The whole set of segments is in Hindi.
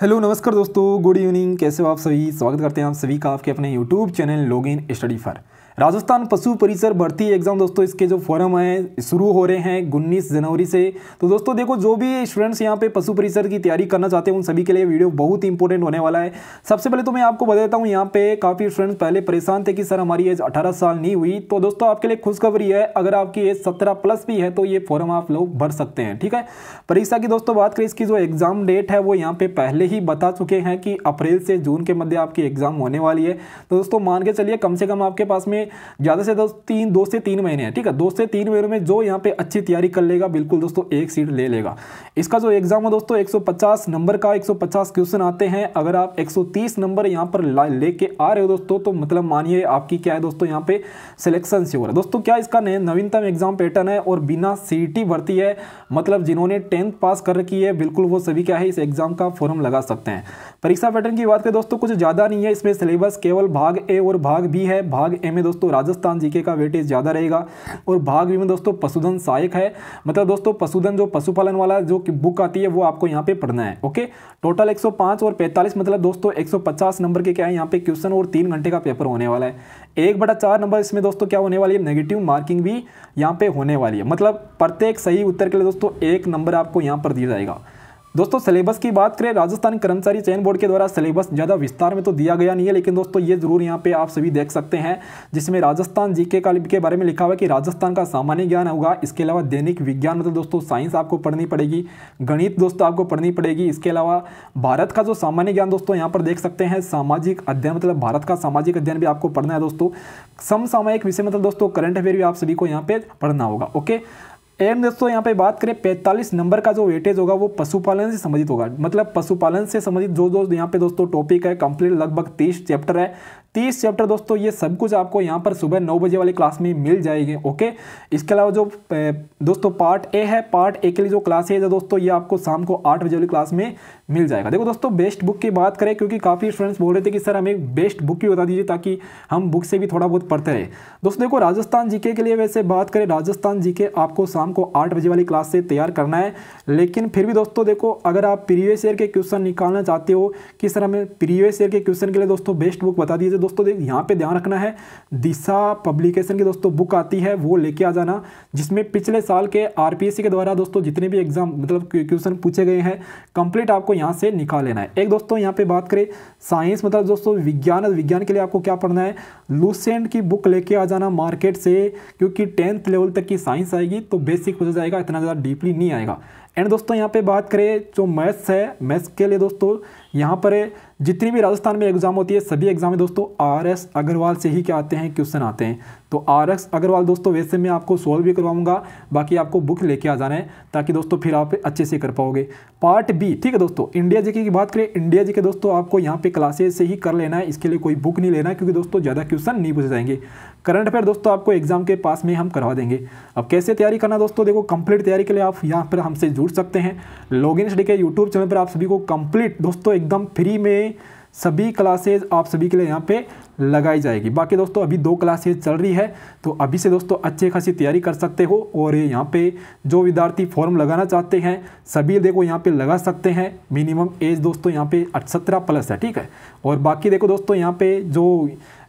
हेलो नमस्कार दोस्तों गुड इवनिंग कैसे हो आप सभी स्वागत करते हैं आप सभी का आपके अपने YouTube channel login in study for Rajasthan पशु परिसर भर्ती एग्जाम दोस्तों इसके जो फॉर्म हैं शुरू हो रहे हैं उन्नीस जनवरी से तो दोस्तों देखो जो भी स्टूडेंट्स यहाँ पे पशु परिसर की तैयारी करना चाहते हैं उन सभी के लिए वीडियो बहुत ही इंपॉर्टेंट होने वाला है सबसे पहले तो मैं आपको बता देता हूँ यहाँ पे काफ़ी स्टूडेंट्स पहले परेशान थे कि सर हमारी एज अठारह साल नहीं हुई तो दोस्तों आपके लिए खुशखबरी है अगर आपकी एज सत्रह प्लस भी है तो ये फॉर्म आप लोग भर सकते हैं ठीक है परीक्षा की दोस्तों बात करें इसकी जो एग्जाम डेट है वो यहाँ पे पहले ही बता चुके हैं कि अप्रैल से जून के मध्य आपकी एग्जाम होने वाली है तो दोस्तों मान के चलिए कम से कम आपके पास में ज़्यादा से ज़्यादा तीन दो से तीन महीने हैं ठीक है दो से तीन महीनों में जो यहाँ पे अच्छी तैयारी कर लेगा बिल्कुल दोस्तों एक सीट ले लेगा इसका जो एग्ज़ाम है दोस्तों 150 नंबर का 150 क्वेश्चन आते हैं अगर आप 130 नंबर यहाँ पर लेके आ रहे हो दोस्तों तो मतलब मानिए आपकी क्या है दोस्तों यहाँ पे सिलेक्शन से हो रहा है दोस्तों क्या इसका नवीनतम एग्जाम पैटर्न है और बिना सी e भर्ती है मतलब जिन्होंने टेंथ पास कर रखी है बिल्कुल वो सभी क्या है इस एग्जाम का फॉर्म लगा सकते हैं परीक्षा पैटर्न की बात करें दोस्तों कुछ ज़्यादा नहीं है इसमें सिलेबस केवल भाग ए और भाग बी है भाग ए में दोस्तों दोस्तों राजस्थान जीके का वेटेज ज़्यादा रहेगा और भाग भी में दोस्तों पशुधन सहायक है मतलब दोस्तों पशुधन जो पशुपालन वाला जो बुक आती है वो आपको यहाँ पे पढ़ना है ओके टोटल 105 और 45 मतलब दोस्तों 150 नंबर के क्या है यहाँ पे क्वेश्चन और तीन घंटे का पेपर होने वाला है एक बटा चार नंबर इसमें दोस्तों क्या होने वाली है नेगेटिव मार्किंग भी यहाँ पे होने वाली है मतलब प्रत्येक सही उत्तर के लिए दोस्तों एक नंबर आपको यहाँ पर दिया जाएगा दोस्तों सिलेबस की बात करें राजस्थान कर्मचारी चयन बोर्ड के द्वारा सिलेबस ज़्यादा विस्तार में तो दिया गया नहीं है लेकिन दोस्तों ये जरूर यहाँ पे आप सभी देख सकते हैं जिसमें राजस्थान जीके का के बारे में लिखा हुआ है कि राजस्थान का सामान्य ज्ञान होगा इसके अलावा दैनिक विज्ञान मतलब दोस्तों साइंस आपको पढ़नी पड़ेगी गणित दोस्तों आपको पढ़नी पड़ेगी इसके अलावा भारत का जो सामान्य ज्ञान दोस्तों यहाँ पर देख सकते हैं सामाजिक अध्ययन मतलब भारत का सामाजिक अध्ययन भी आपको पढ़ना है दोस्तों समसामयिक विषय मतलब दोस्तों करंट अफेयर भी आप सभी को यहाँ पे पढ़ना होगा ओके एम दोस्तों यहाँ पे बात करें 45 नंबर का जो वेटेज होगा वो पशुपालन से संबंधित होगा मतलब पशुपालन से संबंधित जो जो यहाँ पे दोस्तों टॉपिक है कंप्लीट लगभग 30 चैप्टर है तीस चैप्टर दोस्तों ये सब कुछ आपको यहाँ पर सुबह नौ बजे वाली क्लास में मिल जाएंगे ओके इसके अलावा जो दोस्तों पार्ट ए है पार्ट ए के लिए जो क्लास है दोस्तों ये आपको शाम को आठ बजे वाली क्लास में मिल जाएगा देखो दोस्तों बेस्ट बुक की बात करें क्योंकि काफ़ी स्टूडेंट्स बोल रहे थे कि सर हमें बेस्ट बुक ही बता दीजिए ताकि हम बुक से भी थोड़ा बहुत पढ़ते रहे दोस्तों देखो राजस्थान जी के लिए वैसे बात करें राजस्थान जी आपको शाम को आठ बजे वाली क्लास से तैयार करना है लेकिन फिर भी दोस्तों देखो अगर आप प्रीवियस ईयर के क्वेश्चन निकालना चाहते हो कि सर हमें प्रीवियस ईयर के क्वेश्चन के लिए दोस्तों बेस्ट बुक बता दीजिए तो दोस्तों देख यहाँ पे ध्यान रखना है दिशा पब्लिकेशन की दोस्तों बुक आती है वो लेके आ जाना जिसमें पिछले साल के आरपीएससी के द्वारा दोस्तों जितने भी एग्जाम मतलब क्वेश्चन पूछे गए हैं कंप्लीट आपको यहाँ से निकाल लेना है एक दोस्तों यहाँ पे बात करें साइंस मतलब दोस्तों विज्ञान विज्ञान के लिए आपको क्या पढ़ना है लूसेंट की बुक लेके आ जाना मार्केट से क्योंकि टेंथ लेवल तक की साइंस आएगी तो बेसिक पूछा जाएगा इतना ज़्यादा डीपली नहीं आएगा एंड दोस्तों यहाँ पे बात करें जो मैथ्स है मैथ्स के लिए दोस्तों यहाँ पर जितनी भी राजस्थान में एग्ज़ाम होती है सभी एग्ज़ाम में दोस्तों आर एस अग्रवाल से ही क्या आते हैं क्वेश्चन आते हैं तो आर एस अग्रवाल दोस्तों वैसे मैं आपको सॉल्व भी करवाऊंगा बाकी आपको बुक लेके आ जाना है ताकि दोस्तों फिर आप अच्छे से कर पाओगे पार्ट बी ठीक है दोस्तों इंडिया जी की बात करें इंडिया जी के दोस्तों आपको यहाँ पे क्लासेज से ही कर लेना है इसके लिए कोई बुक नहीं लेना क्योंकि दोस्तों ज़्यादा क्वेश्चन नहीं पूछे जाएंगे करंट अफेयर दोस्तों आपको एग्जाम के पास में हम करवा देंगे अब कैसे तैयारी करना दोस्तों देखो कंप्लीट तैयारी के लिए आप यहाँ पर हमसे जुड़ जुड़ सकते हैं log in D K YouTube channel पर आप सभी को कंप्लीट दोस्तों एकदम फ्री में सभी क्लासेज आप सभी के लिए यहाँ पे लगाई जाएगी बाकी दोस्तों अभी दो क्लासेज चल रही है तो अभी से दोस्तों अच्छे खासी तैयारी कर सकते हो और यहाँ पे जो विद्यार्थी फॉर्म लगाना चाहते हैं सभी देखो यहाँ पे लगा सकते हैं मिनिमम एज दोस्तों यहाँ पे सत्रह प्लस है ठीक है और बाकी देखो दोस्तों यहाँ पे जो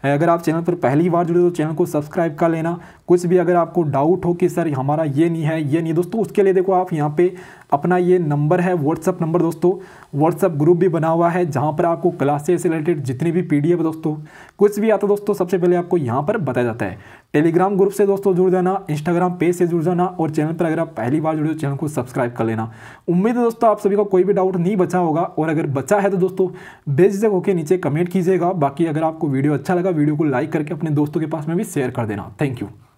अगर आप चैनल पर पहली बार जुड़े तो चैनल को सब्सक्राइब कर लेना कुछ भी अगर आपको डाउट हो कि सर हमारा ये नहीं है ये नहीं दोस्तों उसके लिए देखो आप यहाँ पे अपना ये नंबर है व्हाट्सअप नंबर दोस्तों व्हाट्सअप ग्रुप भी बना हुआ है जहाँ पर आपको क्लासेस से रिलेटेड जितनी भी पी है दोस्तों कुछ भी आता दोस्तों सबसे पहले आपको यहाँ पर बताया जाता है टेलीग्राम ग्रुप से दोस्तों जुड़ जाना इंस्टाग्राम पेज से जुड़ जाना और चैनल पर अगर आप पहली बार जुड़े हो चैनल को सब्सक्राइब कर लेना उम्मीद है दोस्तों आप सभी का को कोई भी डाउट नहीं बचा होगा और अगर बचा है तो दोस्तों बेझिझक होकर नीचे कमेंट कीजिएगा बाकी अगर आपको वीडियो अच्छा लगा वीडियो को लाइक करके अपने दोस्तों के पास में भी शेयर कर देना थैंक यू